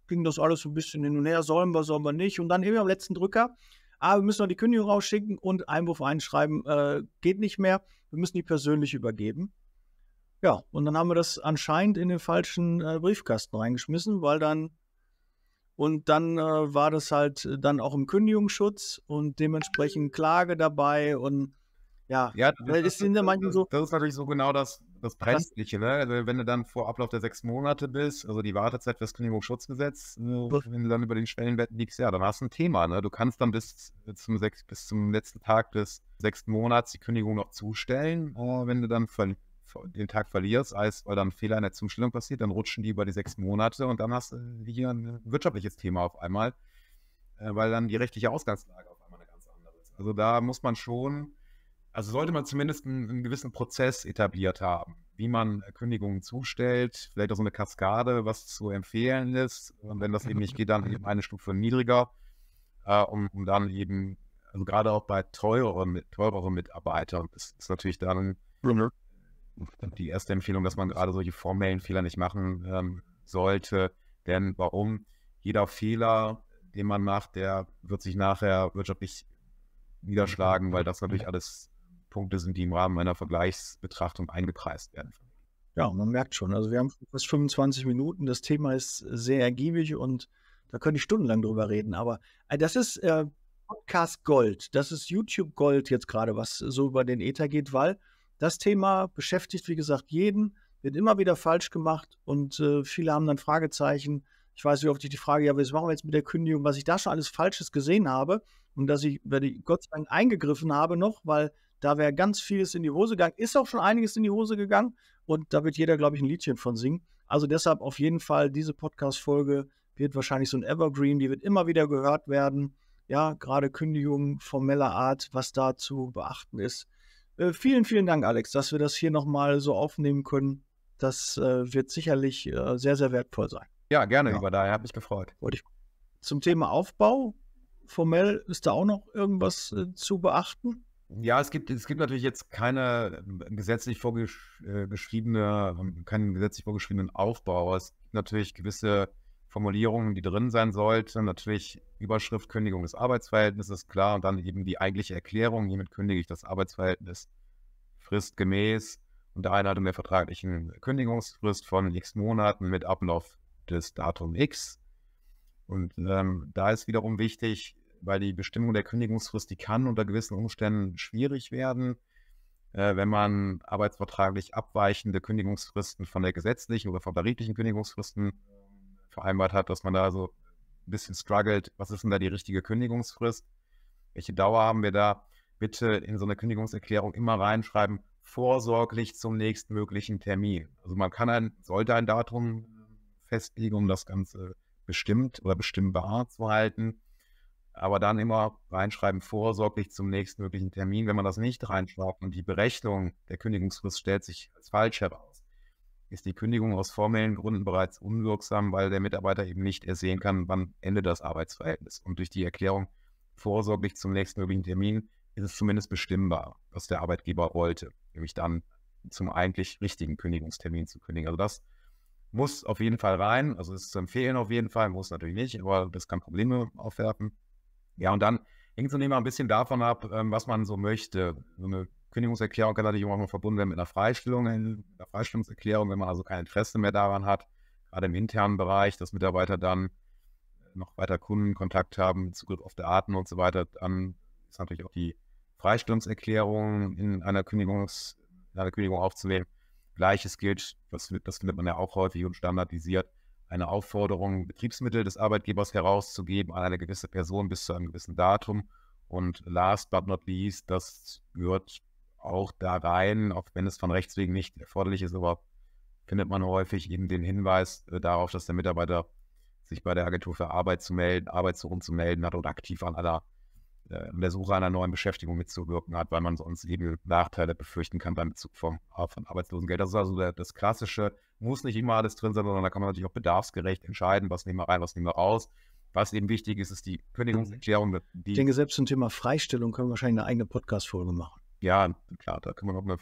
ging das alles so ein bisschen hin und her, sollen wir, sollen wir nicht. Und dann eben am letzten Drücker ah, wir müssen noch die Kündigung rausschicken und Einwurf einschreiben, äh, geht nicht mehr, wir müssen die persönlich übergeben. Ja, und dann haben wir das anscheinend in den falschen äh, Briefkasten reingeschmissen, weil dann, und dann äh, war das halt äh, dann auch im Kündigungsschutz und dementsprechend Klage dabei und ja, ja das, ist, das, das, das, ist natürlich so genau das, das Brenzliche, ne? Also wenn du dann vor Ablauf der sechs Monate bist, also die Wartezeit fürs Kündigungsschutzgesetz, äh, wenn du dann über den Schwellenwert liegst, ja, dann hast du ein Thema, ne? Du kannst dann bis äh, zum, sechs, bis zum letzten Tag des sechsten Monats die Kündigung noch zustellen. wenn du dann ver den Tag verlierst, als, weil dann Fehler in der Zustellung passiert, dann rutschen die über die sechs Monate und dann hast du hier ein wirtschaftliches Thema auf einmal, äh, weil dann die rechtliche Ausgangslage auf einmal eine ganz andere ist. Also da muss man schon also sollte man zumindest einen, einen, gewissen Prozess etabliert haben, wie man Kündigungen zustellt, vielleicht auch so eine Kaskade, was zu empfehlen ist. Und wenn das eben nicht geht, dann eben eine Stufe niedriger, äh, um, um, dann eben, also gerade auch bei teureren, teureren Mitarbeitern ist, ist natürlich dann die erste Empfehlung, dass man gerade solche formellen Fehler nicht machen ähm, sollte. Denn warum? Jeder Fehler, den man macht, der wird sich nachher wirtschaftlich niederschlagen, weil das natürlich mhm. alles Punkte sind, die im Rahmen einer Vergleichsbetrachtung eingepreist werden. Ja, man merkt schon. Also wir haben fast 25 Minuten. Das Thema ist sehr ergiebig und da könnte ich stundenlang drüber reden. Aber äh, das ist äh, Podcast Gold. Das ist YouTube Gold jetzt gerade, was so über den Ether geht, weil das Thema beschäftigt, wie gesagt, jeden, wird immer wieder falsch gemacht und äh, viele haben dann Fragezeichen. Ich weiß, wie oft ich die Frage, ja, was machen wir jetzt mit der Kündigung, was ich da schon alles Falsches gesehen habe und dass ich, weil ich Gott sei Dank eingegriffen habe noch, weil da wäre ganz vieles in die Hose gegangen. Ist auch schon einiges in die Hose gegangen. Und da wird jeder, glaube ich, ein Liedchen von singen. Also deshalb auf jeden Fall, diese Podcast-Folge wird wahrscheinlich so ein Evergreen. Die wird immer wieder gehört werden. Ja, gerade Kündigungen formeller Art, was da zu beachten ist. Äh, vielen, vielen Dank, Alex, dass wir das hier nochmal so aufnehmen können. Das äh, wird sicherlich äh, sehr, sehr wertvoll sein. Ja, gerne, ja. über daher. Hat mich gefreut. Wollte ich. Zum Thema Aufbau, formell ist da auch noch irgendwas äh, zu beachten? Ja, es gibt, es gibt natürlich jetzt keine ähm, gesetzlich vorgeschriebene, äh, ähm, keinen gesetzlich vorgeschriebenen Aufbau. Es gibt natürlich gewisse Formulierungen, die drin sein sollten. Natürlich Überschrift Kündigung des Arbeitsverhältnisses, klar, und dann eben die eigentliche Erklärung, hiermit kündige ich das Arbeitsverhältnis fristgemäß unter Einhaltung der vertraglichen Kündigungsfrist von x Monaten mit Ablauf des Datum X. Und ähm, da ist wiederum wichtig, weil die Bestimmung der Kündigungsfrist, die kann unter gewissen Umständen schwierig werden, äh, wenn man arbeitsvertraglich abweichende Kündigungsfristen von der gesetzlichen oder von tariflichen Kündigungsfristen vereinbart hat, dass man da so ein bisschen struggelt, was ist denn da die richtige Kündigungsfrist? Welche Dauer haben wir da? Bitte in so eine Kündigungserklärung immer reinschreiben, vorsorglich zum nächstmöglichen Termin. Also man kann ein, sollte ein Datum festlegen, um das Ganze bestimmt oder bestimmbar zu halten aber dann immer reinschreiben, vorsorglich zum nächsten möglichen Termin. Wenn man das nicht reinschreibt und die Berechnung der Kündigungsfrist stellt sich als falsch heraus, ist die Kündigung aus formellen Gründen bereits unwirksam, weil der Mitarbeiter eben nicht ersehen kann, wann endet das Arbeitsverhältnis. Und durch die Erklärung vorsorglich zum nächsten möglichen Termin ist es zumindest bestimmbar, was der Arbeitgeber wollte, nämlich dann zum eigentlich richtigen Kündigungstermin zu kündigen. Also das muss auf jeden Fall rein. Also ist zu empfehlen auf jeden Fall, muss natürlich nicht, aber das kann Probleme aufwerfen. Ja, und dann hängt es immer ein bisschen davon ab, ähm, was man so möchte. So eine Kündigungserklärung kann natürlich auch mal verbunden werden mit einer Freistellung, äh, einer Freistellungserklärung, wenn man also kein Interesse mehr daran hat, gerade im internen Bereich, dass Mitarbeiter dann noch weiter Kundenkontakt haben, Zugriff auf Arten und so weiter, dann ist natürlich auch die Freistellungserklärung in einer, Kündigungs-, in einer Kündigung aufzunehmen. Gleiches gilt, das, das findet man ja auch häufig und standardisiert, eine Aufforderung, Betriebsmittel des Arbeitgebers herauszugeben an eine gewisse Person bis zu einem gewissen Datum. Und last but not least, das gehört auch da rein, auch wenn es von Rechts wegen nicht erforderlich ist, aber findet man häufig eben den Hinweis äh, darauf, dass der Mitarbeiter sich bei der Agentur für Arbeit zu melden, Arbeitssuchung zu melden hat oder aktiv an aller äh, in der Suche einer neuen Beschäftigung mitzuwirken hat, weil man sonst eben Nachteile befürchten kann beim Bezug von, von Arbeitslosengeld. Das ist also der, das Klassische, muss nicht immer alles drin sein, sondern da kann man natürlich auch bedarfsgerecht entscheiden, was nehmen wir rein, was nehmen wir raus. Was eben wichtig ist, ist die Kündigungserklärung. Mhm. Die ich denke, selbst zum Thema Freistellung können wir wahrscheinlich eine eigene Podcast-Folge machen. Ja, klar, da können wir noch mal,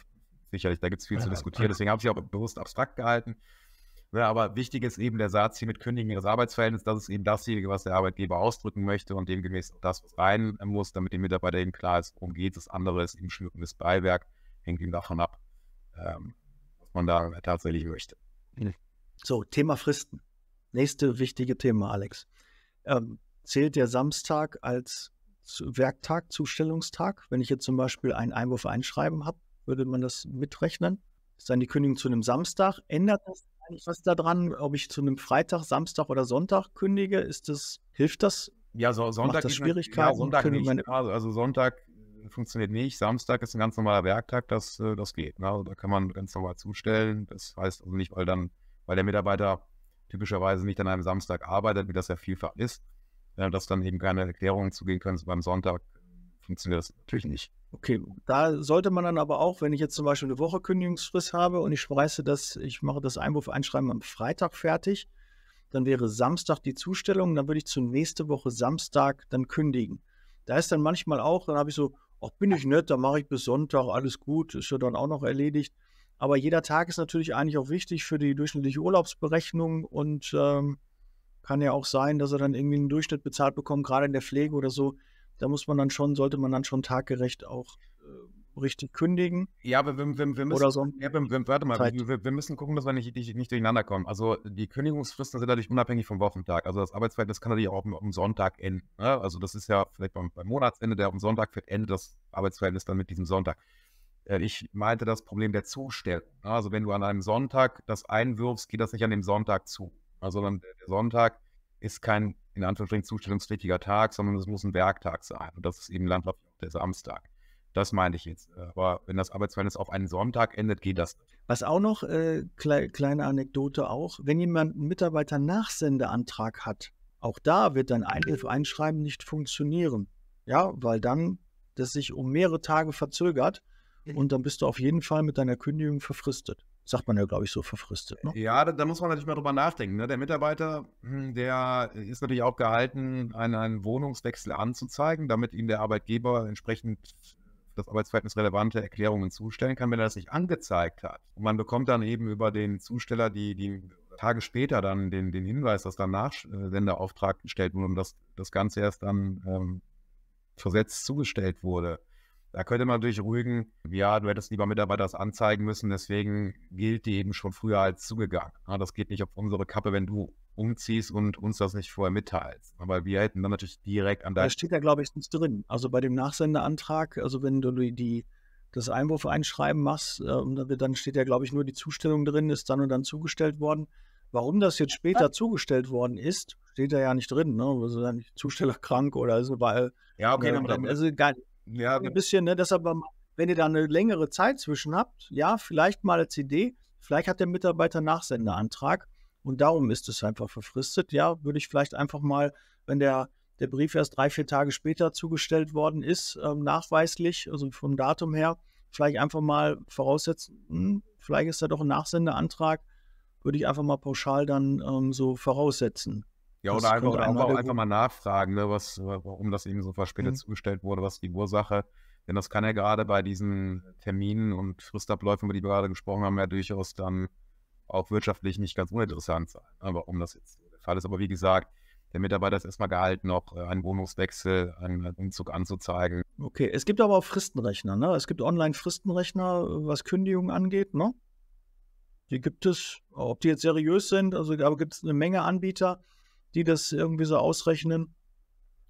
sicherlich, da gibt es viel ja, zu diskutieren. Deswegen habe ich auch bewusst abstrakt gehalten. Ja, ne, aber wichtig ist eben der Satz hier mit Kündigen ihres Arbeitsverhältnisses, das ist eben dasjenige, was der Arbeitgeber ausdrücken möchte und demgemäß das, was rein muss, damit dem Mitarbeiter eben klar ist, worum geht es. Das andere ist eben schmückendes Beiwerk, hängt ihm davon ab, ähm, was man da tatsächlich möchte. Mhm. So, Thema Fristen. Nächste wichtige Thema, Alex. Ähm, zählt der Samstag als Werktag, Zustellungstag? Wenn ich jetzt zum Beispiel einen Einwurf einschreiben habe, würde man das mitrechnen? Ist dann die Kündigung zu einem Samstag? Ändert das eigentlich was daran, ob ich zu einem Freitag, Samstag oder Sonntag kündige? Ist das, hilft das? Ja, so, Sonntag Macht das Schwierigkeiten. Ja, Sonntag nicht. Meine... Also, Sonntag äh, funktioniert nicht. Samstag ist ein ganz normaler Werktag, das, äh, das geht. Ne? Also da kann man ganz normal zustellen. Das heißt also nicht, weil dann, weil der Mitarbeiter typischerweise nicht an einem Samstag arbeitet, wie das ja vielfach ist, äh, dass dann eben keine Erklärungen zugehen können. Beim Sonntag funktioniert das natürlich nicht. Okay, da sollte man dann aber auch, wenn ich jetzt zum Beispiel eine Woche Kündigungsfrist habe und ich weiße, das, ich mache das Einwurf einschreiben am Freitag fertig, dann wäre Samstag die Zustellung, dann würde ich zur nächste Woche Samstag dann kündigen. Da ist dann manchmal auch, dann habe ich so, ach, bin ich nett, dann mache ich bis Sonntag, alles gut, ist ja dann auch noch erledigt. Aber jeder Tag ist natürlich eigentlich auch wichtig für die durchschnittliche Urlaubsberechnung und ähm, kann ja auch sein, dass er dann irgendwie einen Durchschnitt bezahlt bekommt, gerade in der Pflege oder so. Da muss man dann schon, sollte man dann schon taggerecht auch äh, richtig kündigen. Ja, aber wir, wir, wir müssen, oder so. Ja, wir, wir, warte mal, wir, wir, müssen gucken, dass wir nicht, nicht, nicht, durcheinander kommen. Also die Kündigungsfristen sind natürlich unabhängig vom Wochentag. Also das Arbeitsverhältnis kann natürlich auch am, Sonntag enden. Ne? Also das ist ja vielleicht beim, beim Monatsende, der am Sonntag fällt, endet das Arbeitsverhältnis dann mit diesem Sonntag. Äh, ich meinte das Problem der Zustellung. Ne? Also wenn du an einem Sonntag das einwirfst, geht das nicht an dem Sonntag zu. Also der Sonntag ist kein in Anführungsstrichen zustellungspflichtiger Tag, sondern es muss ein Werktag sein. Und das ist eben landläufig der Samstag. Das meine ich jetzt. Aber wenn das Arbeitsverhältnis auf einen Sonntag endet, geht das. Was auch noch, äh, kle kleine Anekdote auch, wenn jemand einen Mitarbeiter Nachsendeantrag hat, auch da wird dann ein Einschreiben nicht funktionieren. Ja, weil dann das sich um mehrere Tage verzögert und dann bist du auf jeden Fall mit deiner Kündigung verfristet sagt man ja, glaube ich, so verfristet. Ne? Ja, da, da, muss man natürlich mal drüber nachdenken. Ne? Der Mitarbeiter, hm, der ist natürlich auch gehalten, einen, einen, Wohnungswechsel anzuzeigen, damit ihm der Arbeitgeber entsprechend das Arbeitsverhältnis relevante Erklärungen zustellen kann, wenn er das nicht angezeigt hat. Und man bekommt dann eben über den Zusteller die, die Tage später dann den, den Hinweis, dass dann Nachsenderauftrag äh, gestellt wurde und dass das Ganze erst dann ähm, versetzt zugestellt wurde. Da könnte man natürlich ruhigen, ja, du hättest lieber Mitarbeiter das anzeigen müssen, deswegen gilt die eben schon früher als zugegangen. das geht nicht auf unsere Kappe, wenn du umziehst und uns das nicht vorher mitteilst. Aber wir hätten dann natürlich direkt an deinem. Das steht ja, glaube ich, nichts drin. Also bei dem Nachsendeantrag, also wenn du die, das Einwurf einschreiben machst, äh, dann steht ja, glaube ich, nur die Zustellung drin, ist dann und dann zugestellt worden. Warum das jetzt später zugestellt worden ist, steht da ja nicht drin. Ne? Also dann Zusteller krank oder so, weil. Ja, okay, äh, ne, dann, dann, also gar, ja, ein bisschen, ne? Deshalb, ähm, wenn ihr da eine längere Zeit zwischen habt, ja, vielleicht mal eine CD, vielleicht hat der Mitarbeiter Nachsendeantrag und darum ist es einfach verfristet. Ja, würde ich vielleicht einfach mal, wenn der, der Brief erst drei, vier Tage später zugestellt worden ist, äh, nachweislich, also vom Datum her, vielleicht einfach mal voraussetzen, hm, vielleicht ist da doch ein Nachsendeantrag, würde ich einfach mal pauschal dann ähm, so voraussetzen. Ja, oder, einfach, oder einfach, einfach, mal nachfragen, ne, was, warum das eben so verspätet mhm. zugestellt wurde, was die Ursache. Denn das kann ja gerade bei diesen Terminen und Fristabläufen, über die wir gerade gesprochen haben, ja durchaus dann auch wirtschaftlich nicht ganz uninteressant sein, ne, warum das jetzt der Fall ist. Aber wie gesagt, der Mitarbeiter ist erstmal gehalten, auch äh, einen Wohnungswechsel, einen Umzug anzuzeigen. Okay, es gibt aber auch Fristenrechner, ne? Es gibt Online-Fristenrechner, was Kündigungen angeht, ne? Die gibt es, ob die jetzt seriös sind, also aber gibt es eine Menge Anbieter die das irgendwie so ausrechnen.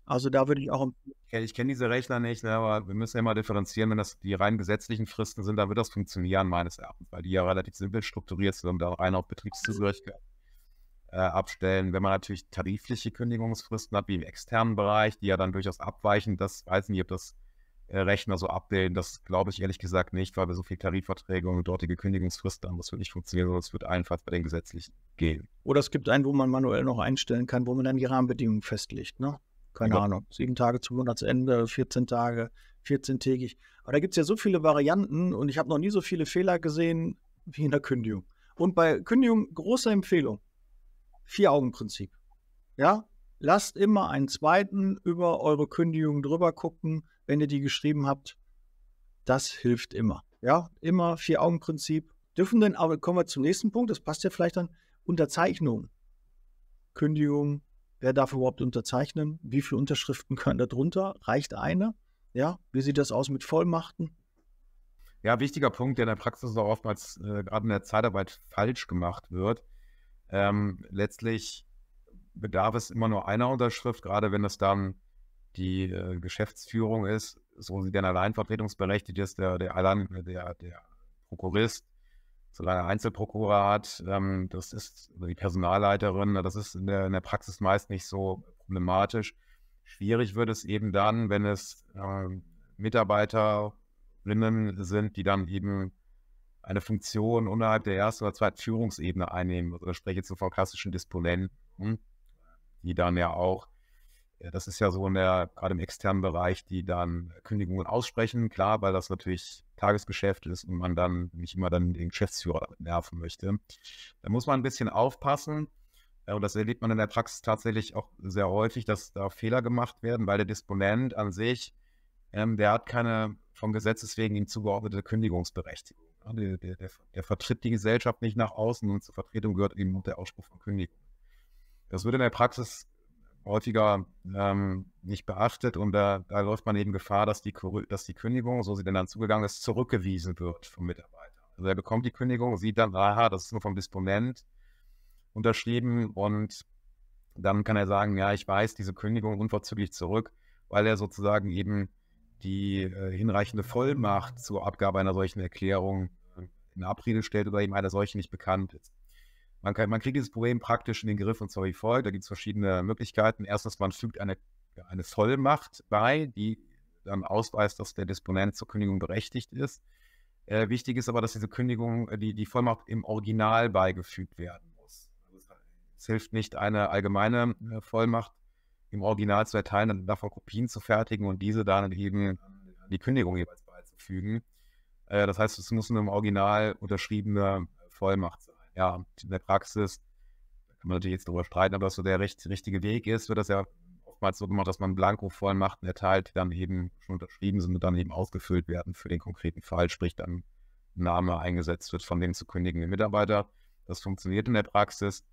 Also da würde ich auch empfehlen. Ich kenne diese Rechner nicht, ne, aber wir müssen ja immer differenzieren, wenn das die rein gesetzlichen Fristen sind, dann wird das funktionieren, meines Erachtens, weil die ja relativ simpel strukturiert sind und da rein auf Betriebszugehörigkeit äh, abstellen. Wenn man natürlich tarifliche Kündigungsfristen hat, wie im externen Bereich, die ja dann durchaus abweichen, das weiß nicht, ob das äh, Rechner so abbilden. Das glaube ich ehrlich gesagt nicht, weil wir so viele Tarifverträge und dortige Kündigungsfristen haben. Das wird nicht funktionieren, sondern es wird einfach bei den gesetzlichen gehen. Oder es gibt einen, wo man manuell noch einstellen kann, wo man dann die Rahmenbedingungen festlegt. Ne? Keine ja. Ahnung. Sieben Tage zum Monatsende, 14 Tage, 14-tägig. Aber da gibt es ja so viele Varianten und ich habe noch nie so viele Fehler gesehen wie in der Kündigung. Und bei Kündigung große Empfehlung. Vier-Augen-Prinzip. Ja, lasst immer einen zweiten über eure Kündigung drüber gucken wenn ihr die geschrieben habt. Das hilft immer. Ja, immer Vier-Augen-Prinzip. Dürfen denn, aber kommen wir zum nächsten Punkt, das passt ja vielleicht dann, Unterzeichnung. Kündigung, wer darf überhaupt unterzeichnen? Wie viele Unterschriften können da drunter? Reicht eine? Ja, wie sieht das aus mit Vollmachten? Ja, wichtiger Punkt, der in der Praxis auch oftmals äh, gerade in der Zeitarbeit falsch gemacht wird. Ähm, letztlich bedarf es immer nur einer Unterschrift, gerade wenn es dann die äh, Geschäftsführung ist, so sie denn allein vertretungsberechtigt ist, der, der, allein, äh, der, der Prokurist, solange er Einzelprokuror hat, ähm, das ist die Personalleiterin, das ist in der, in der, Praxis meist nicht so problematisch. Schwierig wird es eben dann, wenn es äh, Mitarbeiterinnen sind, die dann eben eine Funktion unterhalb der ersten oder zweiten Führungsebene einnehmen. Also ich spreche jetzt so von klassischen Disponenten, die dann ja auch äh, das ist ja so in der, gerade im externen Bereich, die dann Kündigungen aussprechen, klar, weil das natürlich Tagesgeschäft ist und man dann nicht immer dann den Geschäftsführer nerven möchte. Da muss man ein bisschen aufpassen. Äh, und das erlebt man in der Praxis tatsächlich auch sehr häufig, dass da Fehler gemacht werden, weil der Disponent an sich, ähm, der hat keine vom Gesetzes wegen ihm zugeordnete Kündigungsberechtigung. Ne? Der, der, der, der, vertritt die Gesellschaft nicht nach außen und zur Vertretung gehört eben der Ausspruch von Kündigung. Das würde in der Praxis häufiger ähm, nicht beachtet und da, da, läuft man eben Gefahr, dass die, dass die Kündigung, so sie denn dann zugegangen ist, zurückgewiesen wird vom Mitarbeiter. Also er bekommt die Kündigung, sieht dann, aha, das ist nur vom Disponent unterschrieben und dann kann er sagen, ja, ich weiß, diese Kündigung unverzüglich zurück, weil er sozusagen eben die äh, hinreichende Vollmacht zur Abgabe einer solchen Erklärung in Abrede stellt oder eben einer solchen nicht bekannt ist. Man, kann, man kriegt dieses Problem praktisch in den Griff und zwar wie folgt. Da gibt es verschiedene Möglichkeiten. Erstens, man fügt eine, eine Vollmacht bei, die dann ausweist, dass der Disponent zur Kündigung berechtigt ist. Äh, wichtig ist aber, dass diese Kündigung, äh, die, die Vollmacht im Original beigefügt werden muss. Also, es, hilft nicht, eine allgemeine äh, Vollmacht im Original zu erteilen, dann davon Kopien zu fertigen und diese dann eben die Kündigung jeweils beizufügen. Äh, das heißt, es muss eine im Original unterschriebene Vollmacht sein ja, in der Praxis, kann man natürlich jetzt darüber streiten, ob das so der recht, richtige Weg ist, wird das ja oftmals so gemacht, dass man blanko und erteilt, die dann eben schon unterschrieben sind und dann eben ausgefüllt werden für den konkreten Fall, sprich dann Name eingesetzt wird von dem zu kündigenden Mitarbeiter. Das funktioniert in der Praxis.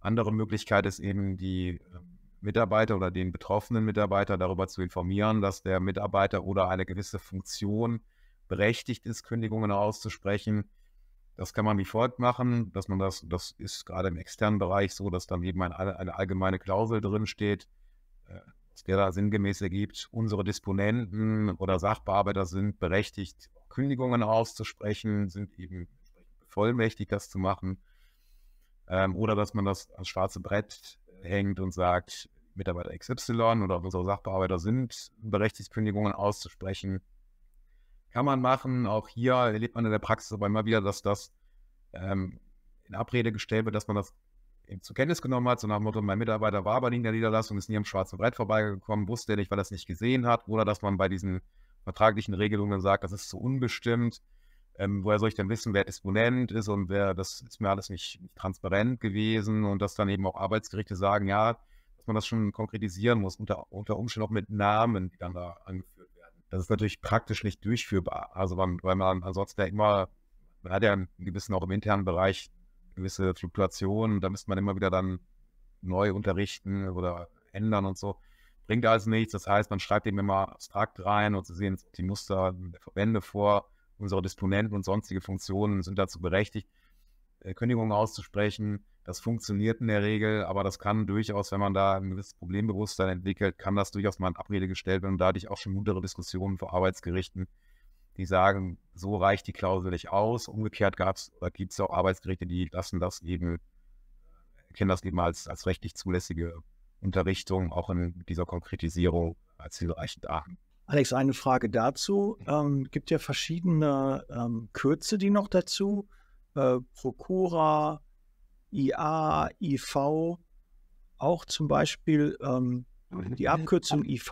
Andere Möglichkeit ist eben die ähm, Mitarbeiter oder den betroffenen Mitarbeiter darüber zu informieren, dass der Mitarbeiter oder eine gewisse Funktion berechtigt ist, Kündigungen auszusprechen. Das kann man wie folgt machen, dass man das, das ist gerade im externen Bereich so, dass dann eben eine, eine allgemeine Klausel drinsteht, steht, äh, der da sinngemäß ergibt, unsere Disponenten oder Sachbearbeiter sind berechtigt, Kündigungen auszusprechen, sind eben vollmächtig, das zu machen. Ähm, oder dass man das ans schwarze Brett hängt und sagt, Mitarbeiter XY oder unsere Sachbearbeiter sind berechtigt, Kündigungen auszusprechen kann man machen. Auch hier erlebt man in der Praxis aber immer wieder, dass das ähm, in Abrede gestellt wird, dass man das eben zur Kenntnis genommen hat. So nach dem Motto, mein Mitarbeiter war aber nicht in der Niederlassung, ist nie am schwarzen Brett vorbeigekommen, wusste er nicht, weil er es nicht gesehen hat. Oder dass man bei diesen vertraglichen Regelungen sagt, das ist zu unbestimmt. Ähm, woher soll ich denn wissen, wer Disponent ist und wer, das ist mir alles nicht, nicht transparent gewesen und dass dann eben auch Arbeitsgerichte sagen, ja, dass man das schon konkretisieren muss, unter, unter Umständen auch mit Namen, die dann da angeführt das ist natürlich praktisch nicht durchführbar. Also man, weil man ansonsten ja immer, man hat ja einen gewissen auch im internen Bereich gewisse Fluktuationen, da müsste man immer wieder dann neu unterrichten oder ändern und so. Bringt alles nichts. Das heißt, man schreibt eben immer abstrakt rein und Sie sehen die Muster der Verbände vor. Unsere Disponenten und sonstige Funktionen sind dazu berechtigt. Äh, Kündigung auszusprechen. Das funktioniert in der Regel, aber das kann durchaus, wenn man da ein gewisses Problembewusstsein entwickelt, kann das durchaus mal in Abrede gestellt werden und dadurch auch schon muntere Diskussionen vor Arbeitsgerichten, die sagen, so reicht die Klausel nicht aus. Umgekehrt gibt es auch Arbeitsgerichte, die lassen das eben, äh, kennen das eben als, als rechtlich zulässige Unterrichtung, auch in dieser Konkretisierung als hilfreich da. Alex, eine Frage dazu. Mhm. Ähm, gibt ja verschiedene ähm, Kürze, die noch dazu äh, Procura, IA, IV, auch zum Beispiel ähm, die Abkürzung IV.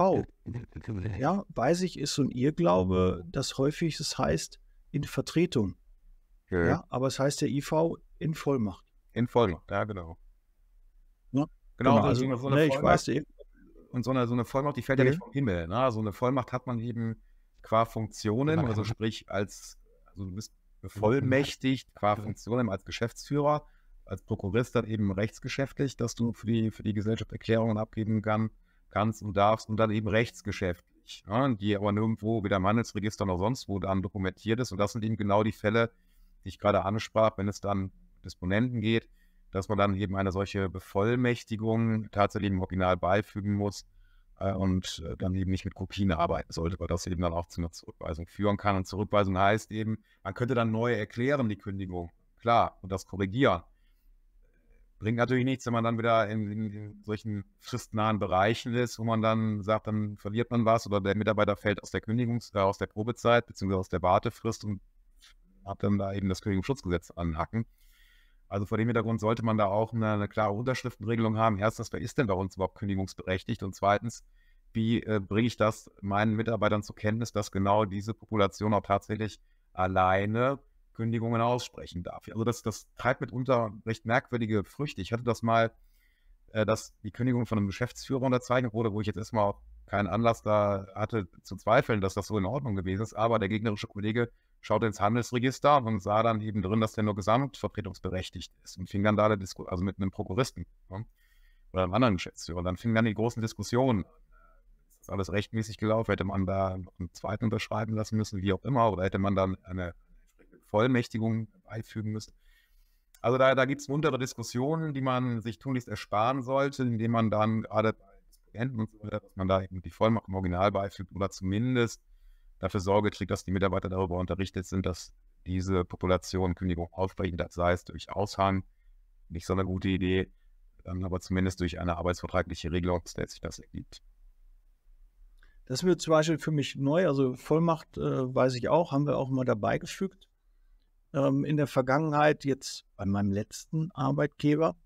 Ja, bei sich ist so ein Irrglaube, dass häufig es heißt in Vertretung. Ja. ja. aber es heißt der IV in Vollmacht. In Vollmacht, ja, genau. Ja. Genau, genau, also, so ne, ich weiß die. Und so eine, so eine Vollmacht, die fällt ja, ja mhm. nicht vom Himmel. Ne? So also, eine Vollmacht hat man eben qua Funktionen, also sprich als, also du bist Mhm. bevollmächtigt qua genau. Funktion als Geschäftsführer, als Prokurist dann eben rechtsgeschäftlich, dass du für die, für die Gesellschaft Erklärungen abgeben kann, kannst und darfst und dann eben rechtsgeschäftlich, ja, ne, die aber nirgendwo, weder im Handelsregister noch sonst wo dann dokumentiert ist. Und das sind eben genau die Fälle, die ich gerade ansprach, wenn es dann Disponenten geht, dass man dann eben eine solche Bevollmächtigung tatsächlich im Original beifügen muss, äh, und äh, dann eben nicht mit Kopien arbeiten sollte, weil das eben dann auch zu einer Zurückweisung führen kann. Und Zurückweisung heißt eben, man könnte dann neu erklären, die Kündigung, klar, und das korrigieren. Bringt natürlich nichts, wenn man dann wieder in, in, in solchen fristnahen Bereichen ist, wo man dann sagt, dann verliert man was oder der Mitarbeiter fällt aus der Kündigungs-, äh, aus der Probezeit bzw. aus der Wartefrist und hat dann da eben das Kündigungsschutzgesetz anhacken. Also vor dem Hintergrund sollte man da auch eine, eine klare Unterschriftenregelung haben. Erstens, wer ist denn bei uns überhaupt kündigungsberechtigt? Und zweitens, wie äh, bringe ich das meinen Mitarbeitern zur Kenntnis, dass genau diese Population auch tatsächlich alleine Kündigungen aussprechen darf? Also das, das treibt mitunter recht merkwürdige Früchte. Ich hatte das mal, äh, dass die Kündigung von einem Geschäftsführer unterzeichnet wurde, wo ich jetzt erstmal auch keinen Anlass da hatte zu zweifeln, dass das so in Ordnung gewesen ist. Aber der gegnerische Kollege schaute ins Handelsregister und sah dann eben drin, dass der nur gesamtvertretungsberechtigt ist und fing dann da der Disku also mit einem Prokuristen ne? oder einem anderen Geschäftsführer. Und dann fingen dann die großen Diskussionen an. Ist alles rechtmäßig gelaufen? Hätte man da noch einen zweiten unterschreiben lassen müssen, wie auch immer? Oder hätte man dann eine Vollmächtigung einfügen müssen? Also da, da gibt es muntere Diskussionen, die man sich tunlichst ersparen sollte, indem man dann gerade bei Disponenten und so weiter, dass man da eben die Vollmacht im Original beifügt oder zumindest dafür Sorge trägt, dass die Mitarbeiter darüber unterrichtet sind, dass diese Population Kündigung aufbrechen, sei es durch Aushang, nicht so eine gute Idee, ähm, aber zumindest durch eine arbeitsvertragliche Regelung, der sich das ergibt. Das wird zum Beispiel für mich neu, also Vollmacht äh, weiß ich auch, haben wir auch mal dabei gefügt. Ähm, in der Vergangenheit, jetzt bei meinem letzten Arbeitgeber,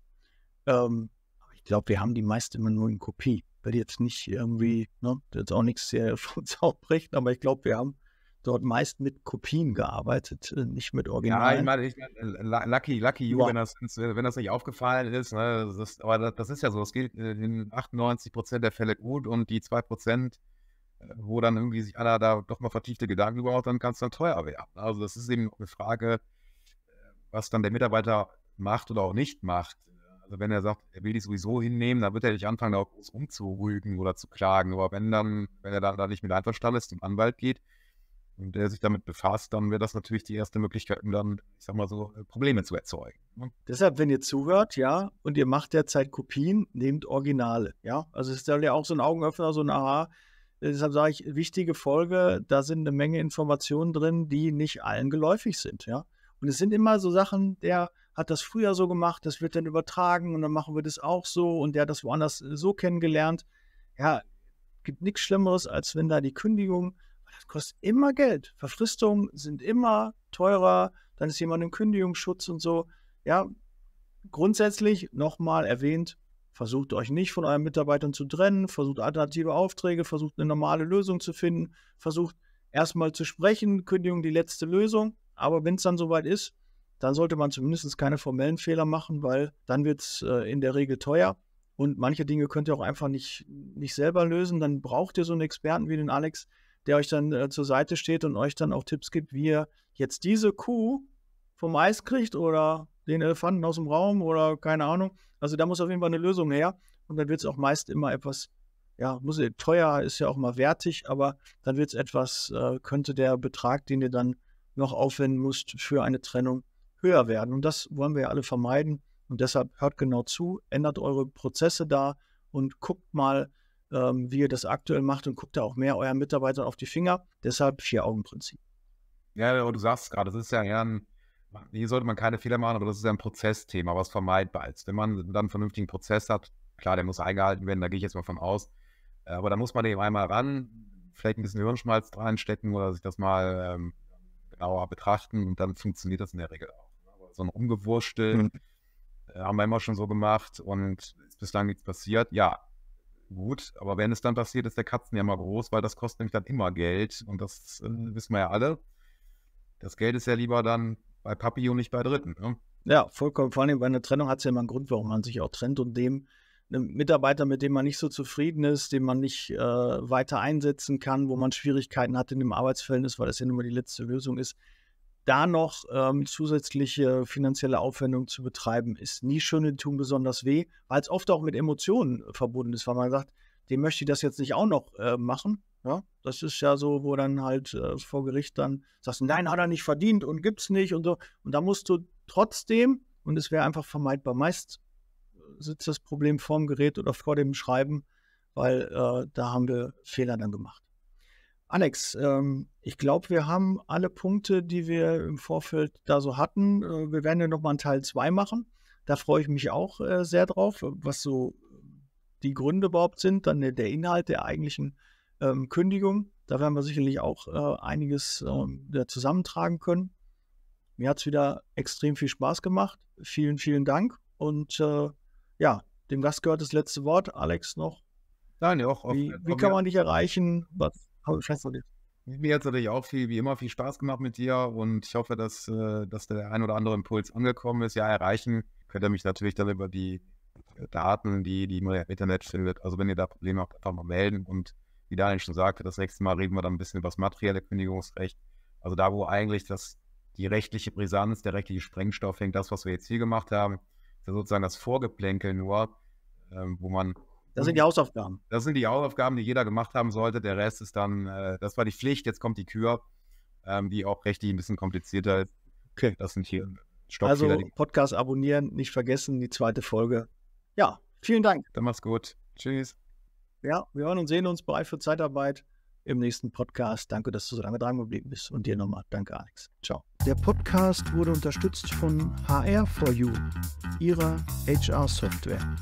ähm, ich glaube, wir haben die meisten immer nur in Kopie werde jetzt nicht irgendwie, mhm. ne, jetzt auch nichts sehr von aufbrechen, aber ich glaube, wir haben dort meist mit Kopien gearbeitet, äh, nicht mit Originalen. Ja, ich meine, mein, äh, lucky, lucky you, ja. wenn, das, äh, wenn das nicht aufgefallen ist, ne, das ist aber das, das, ist ja so, es geht in 98 Prozent der Fälle gut und die 2 Prozent, wo dann irgendwie sich einer da doch mal vertiefte Gedanken überhaupt, dann kann es dann teuer werden. Also das ist eben eine Frage, was dann der Mitarbeiter macht oder auch nicht macht. Also wenn er sagt, er will dich sowieso hinnehmen, dann wird er nicht anfangen, da auch groß umzurügen oder zu klagen. Aber wenn dann, wenn er dann da nicht mit einverstanden ist, zum Anwalt geht und der sich damit befasst, dann wäre das natürlich die erste Möglichkeit, um dann, ich sag mal so, äh, Probleme zu erzeugen. Ne? Deshalb, wenn ihr zuhört, ja, und ihr macht derzeit Kopien, nehmt Originale, ja. Also es ist ja auch so ein Augenöffner, so ein Aha. Deshalb sage ich, wichtige Folge, da sind eine Menge Informationen drin, die nicht allen geläufig sind, ja. Und es sind immer so Sachen, der hat das früher so gemacht, das wird dann übertragen und dann machen wir das auch so und der hat das woanders äh, so kennengelernt. Ja, gibt nichts Schlimmeres, als wenn da die Kündigung, das kostet immer Geld. Verfristungen sind immer teurer, dann ist jemand im Kündigungsschutz und so. Ja, grundsätzlich nochmal erwähnt, versucht euch nicht von euren Mitarbeitern zu trennen, versucht alternative Aufträge, versucht eine normale Lösung zu finden, versucht erstmal zu sprechen, Kündigung die letzte Lösung. Aber wenn es dann soweit ist, dann sollte man zumindest keine formellen Fehler machen, weil dann wird es äh, in der Regel teuer. Und manche Dinge könnt ihr auch einfach nicht, nicht selber lösen. Dann braucht ihr so einen Experten wie den Alex, der euch dann äh, zur Seite steht und euch dann auch Tipps gibt, wie ihr jetzt diese Kuh vom Eis kriegt oder den Elefanten aus dem Raum oder keine Ahnung. Also da muss auf jeden Fall eine Lösung her. Und dann wird es auch meist immer etwas, ja, muss, teuer ist ja auch mal wertig, aber dann wird es etwas, äh, könnte der Betrag, den ihr dann noch aufwenden musst für eine Trennung, höher werden. Und das wollen wir ja alle vermeiden. Und deshalb hört genau zu, ändert eure Prozesse da und guckt mal, ähm, wie ihr das aktuell macht und guckt da auch mehr euren Mitarbeitern auf die Finger. Deshalb Vier-Augen-Prinzip. Ja, du sagst es gerade, das ist ja eher ein, hier sollte man keine Fehler machen, aber das ist ja ein Prozessthema, was vermeidbar ist. Wenn man dann einen vernünftigen Prozess hat, klar, der muss eingehalten werden, da gehe ich jetzt mal von aus. Aber da muss man eben einmal ran, vielleicht ein bisschen Hirnschmalz reinstecken oder sich das mal ähm, genauer betrachten und dann funktioniert das in der Regel auch. Ne? so ein Rumgewurschtel mhm. haben wir immer schon so gemacht und ist bislang nichts passiert. Ja, gut, aber wenn es dann passiert, ist der Katzen ja mal groß, weil das kostet nämlich dann immer Geld und das äh, wissen wir ja alle. Das Geld ist ja lieber dann bei Papi und nicht bei Dritten. Ne? Ja, vollkommen. Vor allem bei einer Trennung hat es ja immer einen Grund, warum man sich auch trennt und dem einem Mitarbeiter, mit dem man nicht so zufrieden ist, den man nicht äh, weiter einsetzen kann, wo man Schwierigkeiten hat in dem Arbeitsverhältnis, weil das ja nun mal die letzte Lösung ist, da noch ähm, zusätzliche finanzielle Aufwendungen zu betreiben, ist nie schön, und tun besonders weh, weil es oft auch mit Emotionen äh, verbunden ist, weil man sagt, dem möchte ich das jetzt nicht auch noch äh, machen. Ja, das ist ja so, wo dann halt äh, vor Gericht dann sagst, nein, hat er nicht verdient und gibt es nicht und so. Und da musst du trotzdem, und es wäre einfach vermeidbar, meist sitzt das Problem vorm Gerät oder vor dem Schreiben, weil äh, da haben wir Fehler dann gemacht. Alex, ähm, ich glaube, wir haben alle Punkte, die wir im Vorfeld da so hatten. Äh, wir werden ja nochmal einen Teil 2 machen. Da freue ich mich auch äh, sehr drauf, was so die Gründe überhaupt sind, dann der, der Inhalt der eigentlichen ähm, Kündigung. Da werden wir sicherlich auch äh, einiges ähm, zusammentragen können. Mir hat es wieder extrem viel Spaß gemacht. Vielen, vielen Dank und äh, ja, dem Gast gehört das letzte Wort. Alex noch. Nein, ja, auch. Oft. Wie, wie kann man dich erreichen? Was? Oh, scheiße, mir hat es natürlich auch viel, wie immer, viel Spaß gemacht mit dir und ich hoffe, dass, äh, dass der ein oder andere Impuls angekommen ist. Ja, erreichen könnt ihr mich natürlich dann über die äh, Daten, die, die man im Internet findet. Also wenn ihr da Probleme habt, einfach mal melden und wie Daniel schon sagte, das nächste Mal reden wir dann ein bisschen über das materielle Kündigungsrecht. Also da, wo eigentlich das, die rechtliche Brisanz, der rechtliche Sprengstoff hängt, das, was wir jetzt hier gemacht haben, ist sozusagen das Vorgeplänkel nur, ähm, wo man. Das sind die Hausaufgaben. Das sind die Hausaufgaben, die jeder gemacht haben sollte. Der Rest ist dann, äh, das war die Pflicht, jetzt kommt die Kür, ähm, die auch rechtlich ein bisschen komplizierter ist. Okay. Das sind hier Stoppfehler. Also Podcast abonnieren, nicht vergessen, die zweite Folge. Ja, vielen Dank. Dann mach's gut. Tschüss. Ja, wir hören und sehen uns bereit für Zeitarbeit im nächsten Podcast. Danke, dass du so lange dran geblieben bist. Und dir nochmal danke, Alex. Ciao. Der Podcast wurde unterstützt von HR4U, ihrer HR-Software.